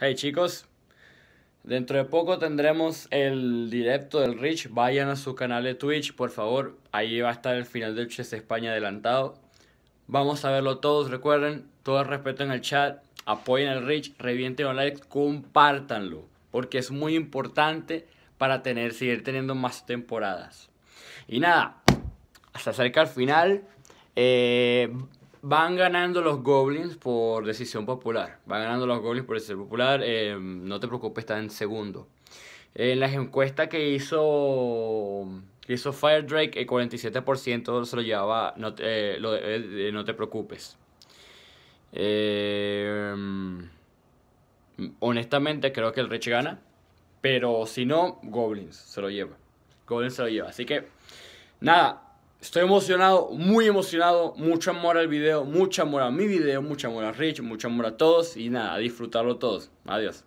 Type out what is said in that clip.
Hey chicos, dentro de poco tendremos el directo del Rich. Vayan a su canal de Twitch, por favor. Ahí va a estar el final del Chess España adelantado. Vamos a verlo todos, recuerden. Todo el respeto en el chat. Apoyen al Rich, revienten un like, compártanlo. Porque es muy importante para tener, seguir teniendo más temporadas. Y nada, hasta cerca al final. Eh, Van ganando los Goblins por decisión popular. Van ganando los Goblins por decisión popular. Eh, no te preocupes, está en segundo. En las encuestas que hizo, que hizo Fire Drake, el 47% se lo llevaba No, eh, eh, no te preocupes. honestamente, creo que el Rich gana. Pero si no, Goblins se lo lleva. Goblins se lo lleva. Así que, nada, Estoy emocionado, muy emocionado, mucho amor al video, mucho amor a mi video, mucho amor a Rich, mucho amor a todos y nada, a disfrutarlo todos. Adiós.